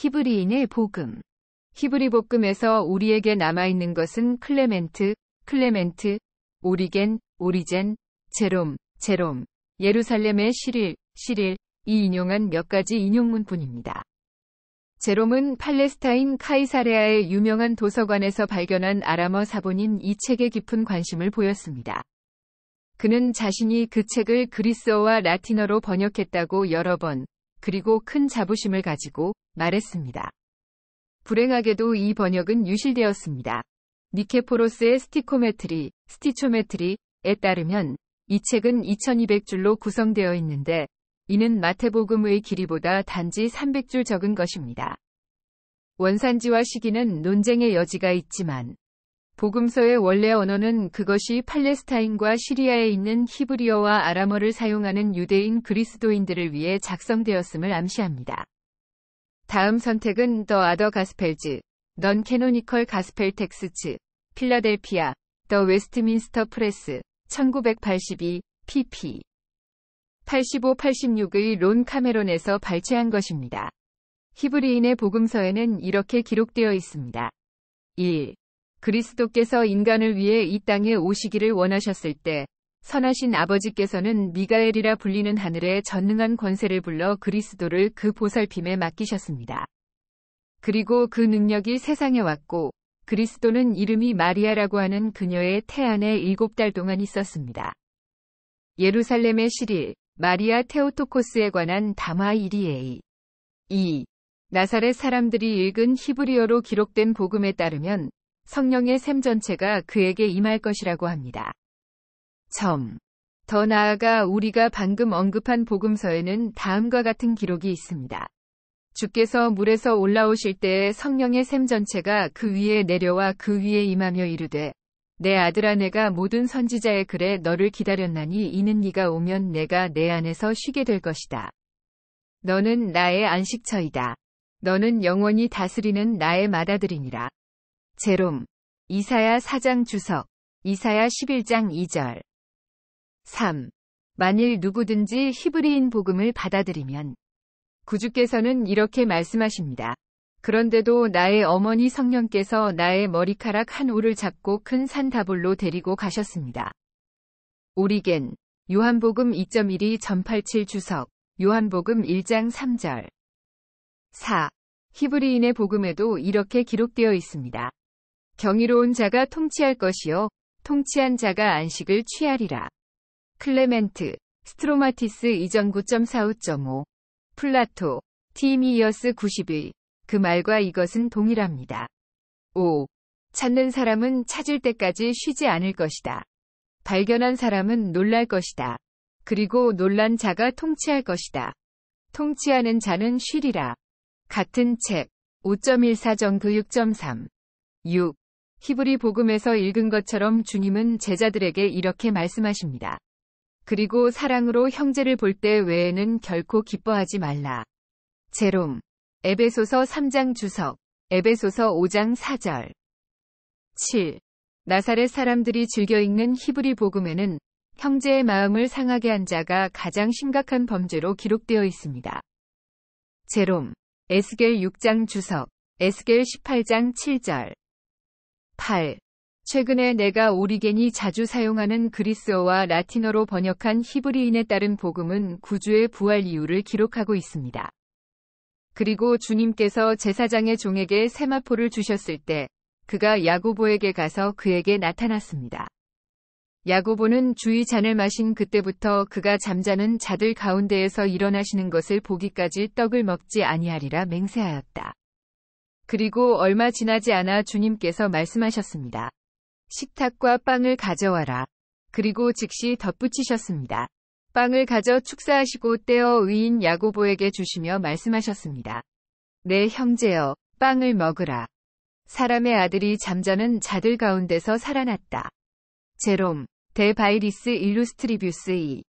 히브리인의 복음. 히브리 복음에서 우리에게 남아있는 것은 클레멘트, 클레멘트, 오리겐, 오리젠, 제롬, 제롬, 예루살렘의 시릴, 시릴, 이 인용한 몇 가지 인용문뿐입니다. 제롬은 팔레스타인 카이사레아의 유명한 도서관에서 발견한 아람어 사본인 이 책에 깊은 관심을 보였습니다. 그는 자신이 그 책을 그리스어와 라틴어로 번역했다고 여러 번 그리고 큰 자부심을 가지고 말했습니다. 불행하게도 이 번역은 유실되었습니다. 니케포로스의 스티코메트리, 스티초메트리에 따르면 이 책은 2200줄로 구성되어 있는데 이는 마태복음의 길이보다 단지 300줄 적은 것입니다. 원산지와 시기는 논쟁의 여지가 있지만 복음서의 원래 언어는 그것이 팔레스타인과 시리아에 있는 히브리어와 아람어를 사용하는 유대인 그리스도인들을 위해 작성되었음을 암시합니다. 다음 선택은 더 아더 가스펠즈, 넌 캐노니컬 가스펠 텍스츠, 필라델피아, 더 웨스트민스터 프레스, 1982, pp. 85-86의 론 카메론에서 발췌한 것입니다. 히브리인의 복음서에는 이렇게 기록되어 있습니다. 1. 그리스도께서 인간을 위해 이 땅에 오시기를 원하셨을 때 선하신 아버지께서는 미가엘이라 불리는 하늘의 전능한 권세를 불러 그리스도를 그 보살핌에 맡기셨습니다. 그리고 그 능력이 세상에 왔고 그리스도는 이름이 마리아라고 하는 그녀의 태안에 일곱 달 동안 있었습니다. 예루살렘의 시리 마리아 테오토코스에 관한 담화 1이 2. 나사렛 사람들이 읽은 히브리어로 기록된 복음에 따르면 성령의 샘 전체가 그에게 임할 것이라고 합니다. 점. 더 나아가 우리가 방금 언급한 복음서에는 다음과 같은 기록이 있습니다. 주께서 물에서 올라오실 때에 성령의 샘 전체가 그 위에 내려와 그 위에 임하며 이르되 내 아들아 내가 모든 선지자의 글에 너를 기다렸나니 이는 네가 오면 내가 내 안에서 쉬게 될 것이다. 너는 나의 안식처이다. 너는 영원히 다스리는 나의 마다들이니라. 제롬, 이사야 4장 주석, 이사야 11장 2절. 3. 만일 누구든지 히브리인 복음을 받아들이면 구주께서는 이렇게 말씀하십니다. 그런데도 나의 어머니 성령께서 나의 머리카락 한 올을 잡고 큰 산다볼로 데리고 가셨습니다. 오리겐, 요한복음 2 1 2 전팔칠 주석, 요한복음 1장 3절. 4. 히브리인의 복음에도 이렇게 기록되어 있습니다. 경이로운 자가 통치할 것이요 통치한 자가 안식을 취하리라. 클레멘트, 스트로마티스 이전 9.45.5, 플라토, 티미어스 9 1그 말과 이것은 동일합니다. 5. 찾는 사람은 찾을 때까지 쉬지 않을 것이다. 발견한 사람은 놀랄 것이다. 그리고 놀란 자가 통치할 것이다. 통치하는 자는 쉬리라. 같은 책 5.14 정그 6.3 6. 히브리 복음에서 읽은 것처럼 주님은 제자들에게 이렇게 말씀하십니다. 그리고 사랑으로 형제를 볼 때 외에는 결코 기뻐하지 말라. 제롬. 에베소서 3장 주석. 에베소서 5장 4절. 7. 나사렛 사람들이 즐겨 읽는 히브리 복음에는 형제의 마음을 상하게 한 자가 가장 심각한 범죄로 기록되어 있습니다. 제롬. 에스겔 6장 주석. 에스겔 18장 7절. 8. 최근에 내가 오리겐이 자주 사용하는 그리스어와 라틴어로 번역한 히브리인에 따른 복음은 구주의 부활 이유를 기록하고 있습니다. 그리고 주님께서 제사장의 종에게 세마포를 주셨을 때 그가 야고보에게 가서 그에게 나타났습니다. 야고보는 주의 잔을 마신 그때부터 그가 잠자는 자들 가운데에서 일어나시는 것을 보기까지 떡을 먹지 아니하리라 맹세하였다. 그리고 얼마 지나지 않아 주님께서 말씀하셨습니다. 식탁과 빵을 가져와라. 그리고 즉시 덧붙이셨습니다. 빵을 가져 축사하시고 떼어 의인 야고보에게 주시며 말씀하셨습니다. 내 네, 형제여, 빵을 먹으라. 사람의 아들이 잠자는 자들 가운데서 살아났다. 제롬, 데바이리스 일루스트리뷰스 2